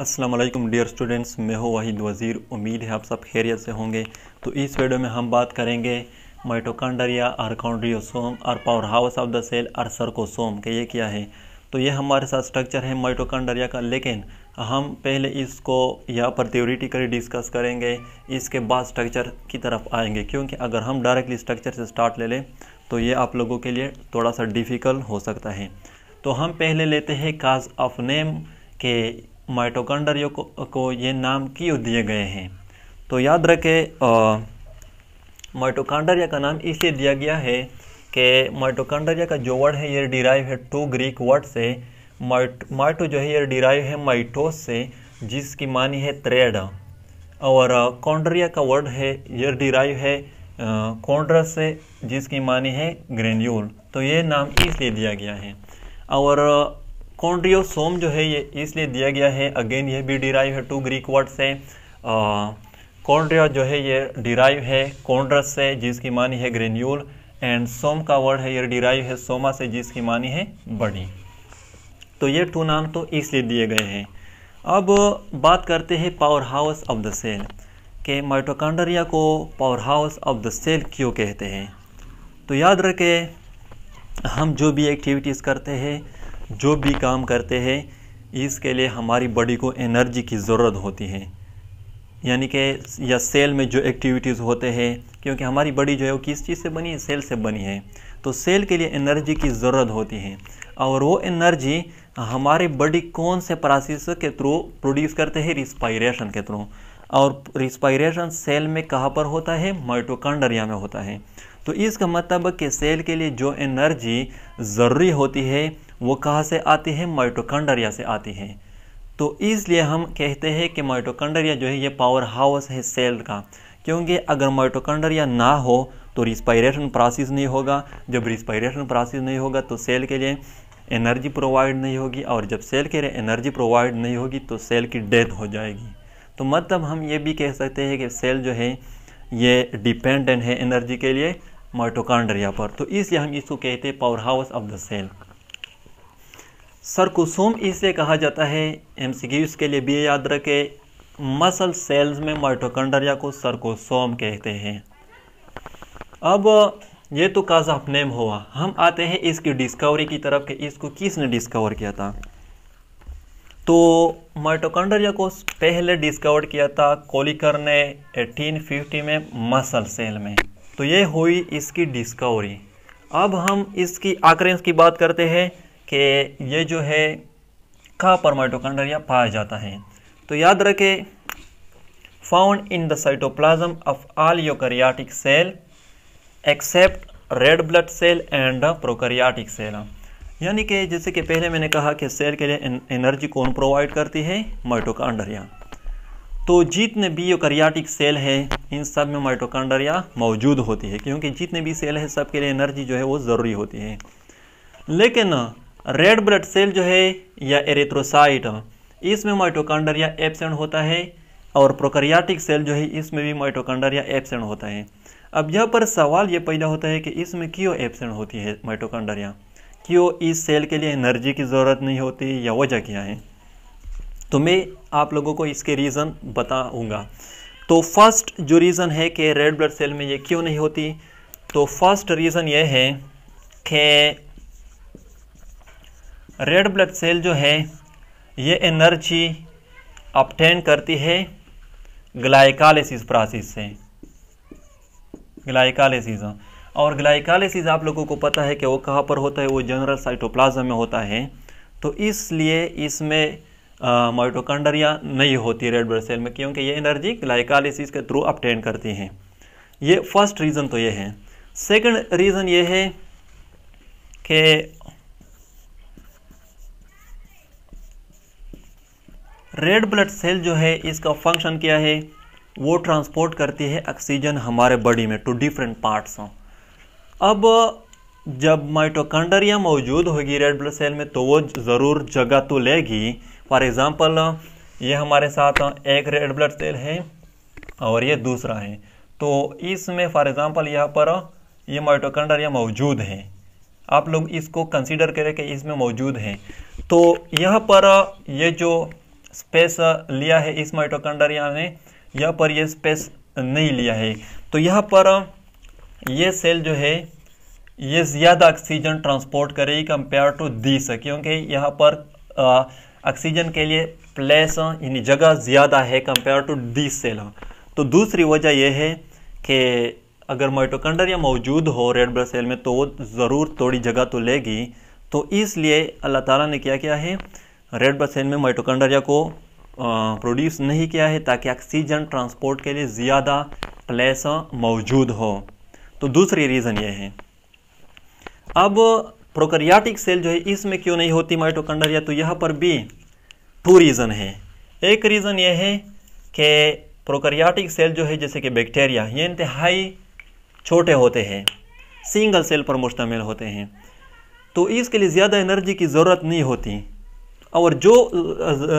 Aslam dear students मैं हूँ वाहिद वज़ीर उम्मीद है आप सब खैरियत से होंगे तो इस वीडियो में हम बात करेंगे माइटोकांडरिया आरकाउंड्रियोसोम और power house of the cell or sarcosome के ये क्या है तो ये हमारे साथ स्ट्रक्चर है माइटोकांडरिया का लेकिन हम पहले इसको यहाँ पर थ्योरिटिकली डिस्कस करेंगे इसके बाद स्ट्रक्चर की तरफ आएंगे क्योंकि अगर हम डायरेक्टली स्ट्रक्चर से स्टार्ट ले लें तो ये आप लोगों के लिए थोड़ा सा डिफ़िकल्ट हो सकता है तो हम पहले लेते हैं काज ऑफ नेम के माइटोकॉन्ड्रिया को, को ये नाम क्यों दिए गए हैं तो याद रखे माइटोकॉन्ड्रिया का नाम इसलिए दिया गया है कि माइटोकॉन्ड्रिया का जो वर्ड है ये डिराइव है टू ग्रीक वर्ड से माइटो माइटो जो है ये डिराइव है माइटोस से जिसकी मानी है त्रेड और कॉन्ड्रिया का वर्ड है ये डिराइव है कॉन्ड्र से जिसकी मानी है ग्रेन्यूल तो ये नाम इसलिए दिया गया है और कॉन्ड्रियोसोम जो है ये इसलिए दिया गया है अगेन ये भी डिराइव है टू ग्रीक वर्ड से कॉन्ड्रिया जो है ये डिराइव है कॉन्ड्रस से जिसकी मानी है ग्रेन्यूल एंड सोम का वर्ड है ये डिराइव है सोमा से जिसकी मानी है बड़ी तो ये टू नाम तो इसलिए दिए गए हैं अब बात करते हैं power house of the cell के माइटोकांड्रिया को power house of the cell क्यों कहते हैं तो याद रखें हम जो भी एक्टिविटीज़ करते हैं जो भी काम करते हैं इसके लिए हमारी बॉडी को एनर्जी की ज़रूरत होती है यानी कि या सेल में जो एक्टिविटीज़ होते हैं क्योंकि हमारी बॉडी जो है वो किस चीज़ से बनी है सेल से बनी है तो सेल के लिए एनर्जी की ज़रूरत होती है और वो एनर्जी हमारे बॉडी कौन से प्रोसेस के थ्रू प्रोड्यूस करते हैं रिस्पायरेशन के थ्रू और रिस्पायरेशन सेल में कहाँ पर होता है माइटोकांड्रिया में होता है तो इसका मतलब कि सेल के लिए जो एनर्जी ज़रूरी होती है वो कहाँ से आती है माइटोकंडरिया से आती हैं तो इसलिए हम कहते हैं कि माइटोकंडरिया जो है ये पावर हाउस है सेल का क्योंकि अगर माइटोकंडरिया ना हो तो रिस्पायरेशन प्रोसेस नहीं होगा जब रिस्पायरेशन प्रोसेस नहीं होगा तो सेल के लिए एनर्जी प्रोवाइड नहीं होगी और जब सेल के लिए एनर्जी प्रोवाइड नहीं होगी तो सेल की डेथ हो जाएगी तो मतलब हम ये भी कह सकते हैं कि सेल जो है ये डिपेंडेंट है एनर्जी के लिए माइटोकांड्रिया पर तो इसलिए हम इसको कहते हैं power house of the cell sarcosome इसे कहा जाता है एम के लिए भी याद रखें मसल सेल्स में माइटोकंडरिया को सरकोसोम कहते हैं अब ये तो काज ऑफ नेम हुआ हम आते हैं इसकी डिस्कवरी की तरफ कि इसको किसने डिस्कवर किया था तो माइटोकंडरिया को पहले डिस्कवर किया था कोलिकर ने 1850 में मसल सेल में तो ये हुई इसकी डिस्कवरी अब हम इसकी आकरेंस की बात करते हैं कि ये जो है कहाँ पर माइटोकॉन्ड्रिया पाया जाता है तो याद रखें found in the cytoplasm of all eukaryotic cell except red blood cell and prokaryotic cell यानी कि जैसे कि पहले मैंने कहा कि सेल के लिए एनर्जी कौन प्रोवाइड करती है माइटोकॉन्ड्रिया तो जितने भी योकरियाटिक सेल है इन सब में माइटोकॉन्ड्रिया मौजूद होती है क्योंकि जितने भी सेल है सब के लिए एनर्जी जो है वो ज़रूरी होती है लेकिन रेड ब्लड सेल जो है या एरेथ्रोसाइट इसमें या एबसेंट होता है और प्रोकरियाटिक सेल जो है इसमें भी या एबसेंट होता है अब यहाँ पर सवाल ये पैदा होता है कि इसमें क्यों एबसेंट होती है या क्यों इस सेल के लिए एनर्जी की ज़रूरत नहीं होती या वजह क्या है तो मैं आप लोगों को इसके रीज़न बताऊँगा तो फर्स्ट जो रीज़न है कि रेड ब्लड सेल में ये क्यों नहीं होती तो फर्स्ट रीज़न ये है कि रेड ब्लड सेल जो है ये एनर्जी अपटेन करती है ग्लाइकालिसिस प्रोसेस से ग्लाइकालिसिस हाँ। और ग्लाइकालिसिस आप लोगों को पता है कि वो कहाँ पर होता है वो जनरल साइटोप्लाज्म में होता है तो इसलिए इसमें माइटोकंडरिया नहीं होती रेड ब्लड सेल में क्योंकि ये एनर्जी ग्लाइकालिसिस के थ्रू अपटेन करती हैं ये फर्स्ट रीज़न तो ये है सेकंड रीज़न ये है कि रेड ब्लड सेल जो है इसका फंक्शन क्या है वो ट्रांसपोर्ट करती है ऑक्सीजन हमारे बॉडी में टू डिफरेंट पार्ट्स अब जब माइटोकांड्रिया मौजूद होगी रेड ब्लड सेल में तो वो ज़रूर जगह तो लेगी फॉर एग्ज़ाम्पल ये हमारे साथ एक रेड ब्लड सेल है और ये दूसरा है तो इसमें फॉर एग्ज़ाम्पल यहाँ पर ये माइटोकांड्रिया मौजूद है आप लोग इसको कंसीडर करें कि इसमें मौजूद है तो यहाँ पर ये जो स्पेस लिया है इस माइटोकॉन्ड्रिया ने यह पर यह स्पेस नहीं लिया है तो यहाँ पर ये सेल जो है ये ज़्यादा ऑक्सीजन ट्रांसपोर्ट करेगी कंपेयर टू दिस क्योंकि यहाँ पर ऑक्सीजन के लिए प्लेस यानी जगह ज़्यादा है कंपेयर टू दिस सेल तो दूसरी वजह यह है कि अगर माइटोकंडरिया मौजूद हो रेड ब्लड सेल में तो ज़रूर थोड़ी जगह तो लेगी तो इसलिए अल्लाह ताला ने क्या किया है रेड ब्लड सेल में माइटोकंड्रिया को प्रोड्यूस नहीं किया है ताकि ऑक्सीजन ट्रांसपोर्ट के लिए ज़्यादा प्लेस मौजूद हो तो दूसरी रीज़न ये है अब प्रोकरियाटिक सेल जो है इसमें क्यों नहीं होती माइटोकंड्रिया तो यहाँ पर भी टू रीज़न है एक रीज़न यह है कि प्रोकरियाटिक सेल जो है जैसे कि बैक्टीरिया ये इंतहाई छोटे होते हैं सिंगल सेल पर मुश्तमिल होते हैं तो इसके लिए ज़्यादा एनर्जी की ज़रूरत नहीं होती और जो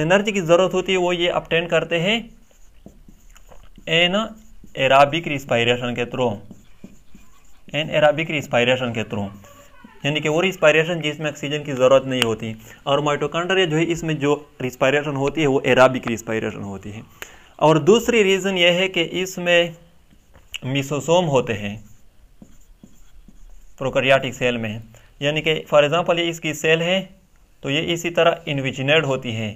एनर्जी की ज़रूरत होती है वो ये अपटेन करते हैं एन एराबिक रिस्पायरेशन के थ्रू एन एराबिक रिस्पायरेशन के थ्रू यानी कि वो रिस्पायरेशन जिसमें ऑक्सीजन की ज़रूरत नहीं होती और माइटोकॉन्ड्रिया जो है इसमें जो रिस्पायरेशन होती है वो एराबिक रिस्पायरेशन होती है और दूसरी रीज़न यह है कि इसमें मिसोसोम होते हैं प्रोकरियाटिक सेल में यानी कि फॉर एग्ज़ाम्पल ये इसकी सेल है तो ये इसी तरह इनविजनेड होती है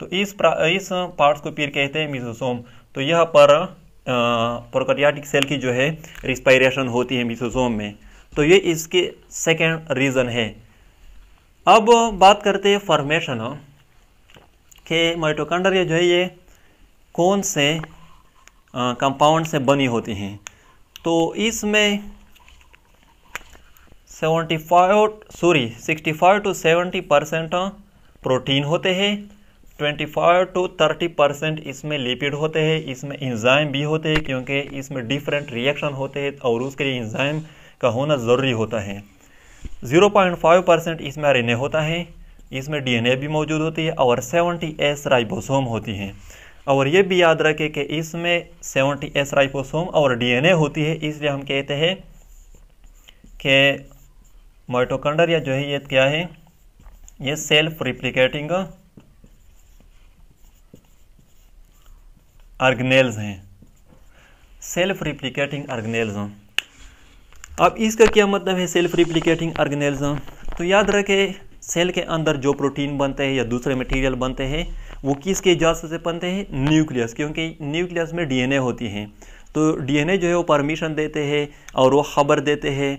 तो इस इस पार्ट्स को पीर कहते हैं मिसोसोम तो यह पर प्रोकैरियोटिक सेल की जो है रिस्पायरेशन होती है मिसोसोम में तो ये इसके सेकेंड रीज़न है अब बात करते हैं फॉर्मेशन के माइटोकांड्रिया जो है ये कौन से कंपाउंड से बनी होती हैं तो इसमें seventy five sorry sixty five to seventy percent protein होते हैं twenty five to thirty percent इसमें लिपिड होते हैं इसमें इंजाइम भी होते हैं क्योंकि इसमें डिफरेंट रिएक्शन होते हैं और उसके लिए इंजाइम का होना ज़रूरी होता है ज़ीरो पॉइंट फाइव परसेंट इसमें आर होता है इसमें डीएनए भी मौजूद होती है और सेवनटी एस राइबोसोम होती हैं और ये भी याद रखें कि इसमें सेवनटी एस राइबोसोम और ए होती है इसलिए हम कहते हैं कि माइटोकंडर या जो है ये क्या है ये सेल्फ रिप्लिकेटिंग अर्गनेल्स हैं सेल्फ रिप्लिकेटिंग अर्गनेल्स अब इसका क्या मतलब है सेल्फ रिप्लिकेटिंग अर्गनेल्स तो याद रखे सेल के अंदर जो प्रोटीन बनते हैं या दूसरे मटेरियल बनते हैं वो किसके इजाज़त से बनते हैं न्यूक्लियस क्योंकि न्यूक्लियस में डीएनए होती है तो डीएनए जो है वो परमिशन देते हैं और वो खबर देते हैं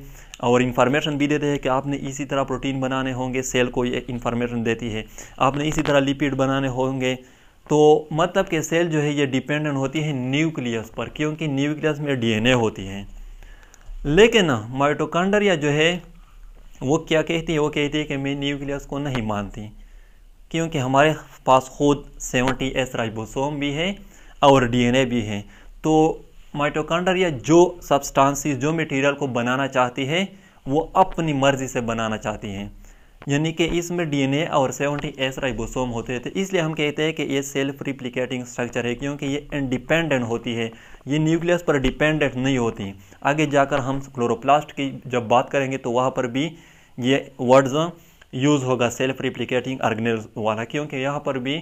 और इन्फॉर्मेशन भी देते हैं कि आपने इसी तरह प्रोटीन बनाने होंगे सेल को ये इन्फॉर्मेशन देती है आपने इसी तरह लिपिड बनाने होंगे तो मतलब कि सेल जो है ये डिपेंडेंट होती है न्यूक्लियस पर क्योंकि न्यूक्लियस में डीएनए होती है लेकिन माइटोकांड्रिया जो है वो क्या कहती है वो कहती है कि मैं न्यूक्लियस को नहीं मानती क्योंकि हमारे पास खुद सेवनटी एस राइबोसोम भी है और ए भी है तो या जो सब्सटांसिस जो मटेरियल को बनाना चाहती है वो अपनी मर्जी से बनाना चाहती हैं यानी कि इसमें डीएनए और सेवनटी एस राइबोसोम होते थे तो इसलिए हम कहते हैं कि ये सेल्फ रिप्लिकेटिंग स्ट्रक्चर है क्योंकि ये इंडिपेंडेंट होती है ये न्यूक्लियस पर डिपेंडेंट नहीं होती आगे जाकर हम क्लोरोप्लास्ट की जब बात करेंगे तो वहाँ पर भी ये वर्ड्स यूज़ होगा सेल्फ रिप्लिकेटिंग ऑर्गेनल वाला क्योंकि यहाँ पर भी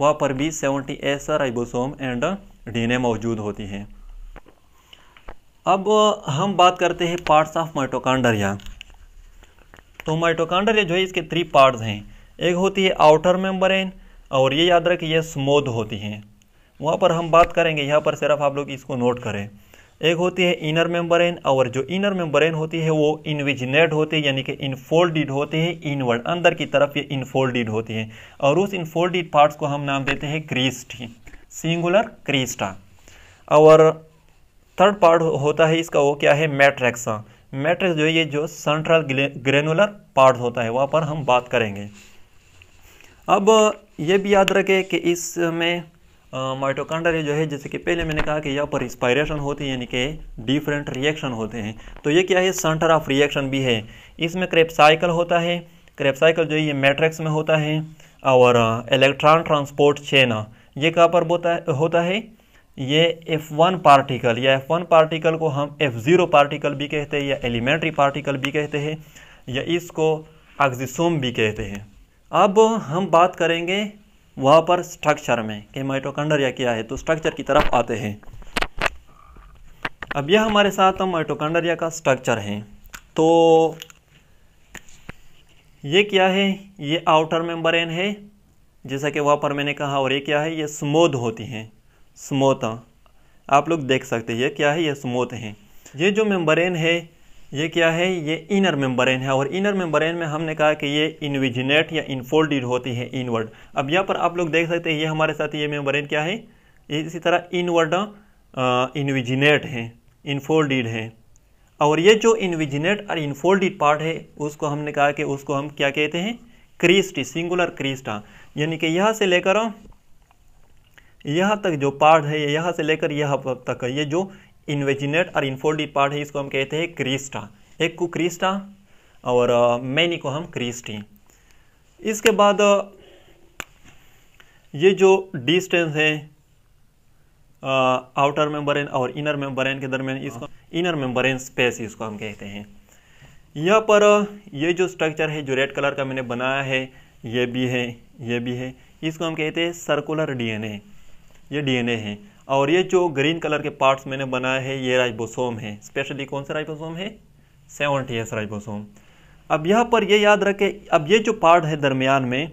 वहाँ पर भी seventy S ribosome and D मौजूद होती हैं अब हम बात करते हैं पार्ट्स ऑफ माइटोकांडरिया तो माइटोकांडरिया जो है इसके थ्री पार्ट्स हैं एक होती है आउटर मेम्ब्रेन और ये याद रखिए ये स्मूथ होती हैं वहाँ पर हम बात करेंगे यहाँ पर सिर्फ आप लोग इसको नोट करें एक होती है इनर मेम्ब्रेन और जो इनर मेम्ब्रेन होती है वो इन्विजनेट होती है यानी कि इनफोल्डिड होती है इनवर्ड अंदर की तरफ ये इनफोल्डिड होती है और उस इनफोल्डिड पार्ट्स को हम नाम देते हैं क्रिस्ट सिंगुलर क्रिस्टा और थर्ड पार्ट होता है इसका वो क्या है मैट्रिक्स मैट्रिक्स जो है ये जो सेंट्रल ग्रेनुलर पार्ट होता है वहाँ पर हम बात करेंगे अब ये भी याद रखें कि इसमें माइटोकांड्रिया जो है जैसे कि पहले मैंने कहा कि यहाँ पर रिस्पायरेशन होती है यानी कि डिफरेंट रिएक्शन होते हैं तो ये क्या है सेंटर ऑफ रिएक्शन भी है इसमें क्रेप साइकिल होता है क्रेप साइकिल जो है ये मैट्रिक्स में होता है और इलेक्ट्रॉन ट्रांसपोर्ट चेन ये कहाँ पर होता है ये एफ वन पार्टिकल या एफ वन पार्टिकल को हम एफ ज़ीरो पार्टिकल भी कहते हैं या एलिमेंट्री पार्टिकल भी कहते हैं या इसको ऑक्सीसोम भी कहते हैं अब हम बात करेंगे वहाँ पर स्ट्रक्चर में कि माइटोकंड्रिया क्या है तो स्ट्रक्चर की तरफ आते हैं अब यह हमारे साथ माइटोकंड्रिया का स्ट्रक्चर है तो ये क्या है ये आउटर मेम्ब्रेन है जैसा कि वहाँ पर मैंने कहा और ये क्या है ये स्मूद होती हैं स्मोता आप लोग देख सकते हैं ये क्या है ये स्मोत हैं ये जो मेम्बरेन है ये क्या है ये इनर मेम्बरेन है और इनर मेम्बरेन में हमने कहा कि ये इनविजिनेट या इनफोल्डेड होती है इनवर्ड अब यहाँ पर आप लोग देख सकते हैं ये हमारे साथ ये मेम्बरेन क्या है ये इसी तरह इनवर्ड इनविजिनेट है इनफोल्डेड है और ये जो इनविजिनेट और इनफोल्डेड पार्ट है उसको हमने कहा कि उसको हम क्या कहते हैं क्रिस्ट सिंगुलर क्रिस्टा यानी कि यहाँ से लेकर यहाँ तक जो पार्ट है यहाँ से लेकर यहाँ तक ये जो इन्वेजिनेट और इन्फोल्डी पार्ट है इसको हम कहते हैं क्रिस्टा एक को क्रिस्टा और मैनी को हम क्रिस्टी इसके बाद ये जो डिस्टेंस है आउटर मेम्बरेन और इनर मेम्बरेन के दरमियान इसको इनर मेम्बरेन स्पेस इसको हम कहते हैं यहाँ पर ये जो स्ट्रक्चर है जो रेड कलर का मैंने बनाया है ये भी है ये भी है इसको हम कहते हैं सर्कुलर डीएनए ये डीएनए है और ये जो ग्रीन कलर के पार्ट्स मैंने बनाए हैं ये राइबोसोम है स्पेशली कौन सा राइबोसोम है सेवनटी एस राइबोसोम अब यहाँ पर ये याद रखें अब ये जो पार्ट है दरमियान में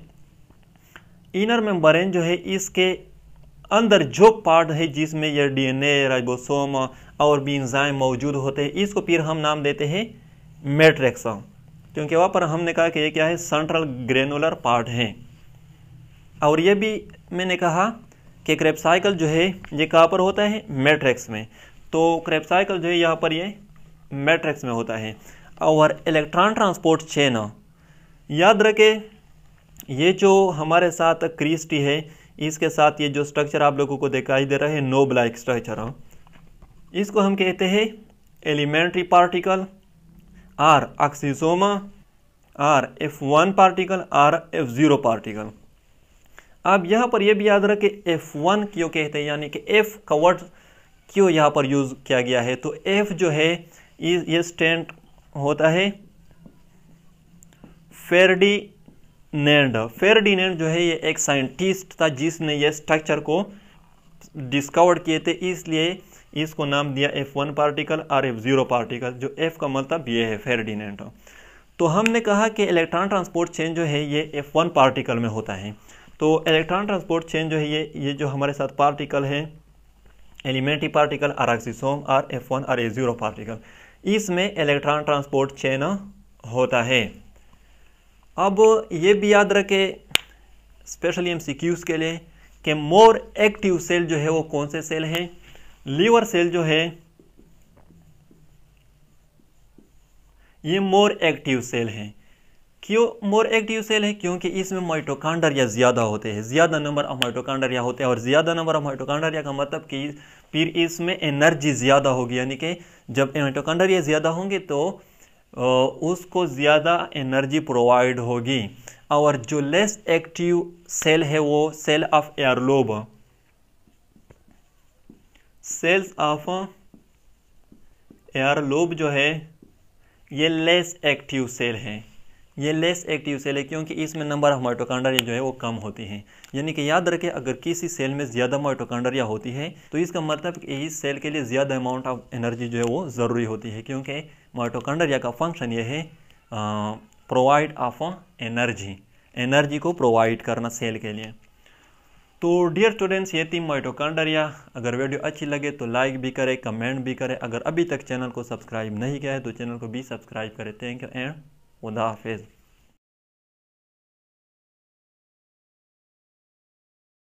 इनर मेम्बरेन जो है इसके अंदर जो पार्ट है जिसमें यह डीएनए राइबोसोम और भी इंजाइम मौजूद होते हैं इसको फिर हम नाम देते हैं मेट्रिक्स क्योंकि वहाँ पर हमने कहा कि ये क्या है सेंट्रल ग्रेनुलर पार्ट है और ये भी मैंने कहा कि क्रेपसाइकल जो है ये कहाँ पर होता है मैट्रिक्स में तो क्रेपसाइकल जो है यहाँ पर ये मैट्रिक्स में होता है और इलेक्ट्रॉन ट्रांसपोर्ट चेन याद रखें ये जो हमारे साथ क्रिस्टी है इसके साथ ये जो स्ट्रक्चर आप लोगों को दिखाई दे रहा है नो ब्लैक स्ट्रक्चर इसको हम कहते हैं elementary particle or oxysome or F one particle or F zero particle अब यहाँ पर यह भी याद रखें एफ वन क्यों कहते हैं यानी कि एफ़ का वर्ड क्यों यहाँ पर यूज़ किया गया है तो एफ़ जो है ये स्टैंड होता है फेरडी नैंड जो है ये एक साइंटिस्ट था जिसने ये स्ट्रक्चर को डिस्कवर किए थे इसलिए इसको नाम दिया एफ वन पार्टिकल और एफ ज़ीरो पार्टिकल जो एफ का मतलब ये है फेरडीनेंड तो हमने कहा कि इलेक्ट्रॉन ट्रांसपोर्ट चेंज जो है ये एफ वन पार्टिकल में होता है तो इलेक्ट्रॉन ट्रांसपोर्ट चेन जो है ये ये जो हमारे साथ पार्टिकल हैं elementary particle oxysome or F one or a zero particle इसमें इलेक्ट्रॉन ट्रांसपोर्ट चेन होता है अब ये भी याद रखें स्पेशली एम के लिए कि मोर एक्टिव सेल जो है वो कौन से सेल हैं लीवर सेल जो है ये मोर एक्टिव सेल हैं क्यों मोर एक्टिव सेल है क्योंकि इसमें माइटोकांडरिया ज़्यादा होते हैं ज़्यादा नंबर ऑफ माइटोकांडरिया होते हैं और ज़्यादा नंबर ऑफ माइटोकांडरिया का मतलब कि फिर इसमें एनर्जी ज़्यादा होगी यानी कि जब माइटोकांडरिया ज़्यादा होंगे तो उसको ज़्यादा एनर्जी प्रोवाइड होगी और जो लेस एक्टिव सेल है वो cell of aerobe cells of aerobe जो है ये लेस एक्टिव सेल है ये लेस एक्टिव सेल है क्योंकि इसमें नंबर ऑफ माइटोकांड्रिया जो है वो कम होती हैं यानी कि याद रखें अगर किसी सेल में ज़्यादा माइटोकांड्रिया होती है तो इसका मतलब इस सेल के लिए ज़्यादा अमाउंट ऑफ एनर्जी जो है वो ज़रूरी होती है क्योंकि माइटोकांड्रिया का फंक्शन ये है प्रोवाइड ऑफ एनर्जी एनर्जी को प्रोवाइड करना सेल के लिए तो डियर स्टूडेंट्स ये थी माइटोकांडरिया अगर वीडियो अच्छी लगे तो लाइक भी करें कमेंट भी करें अगर अभी तक चैनल को सब्सक्राइब नहीं किया है तो चैनल को भी सब्सक्राइब करें थैंक यू एंड खुदा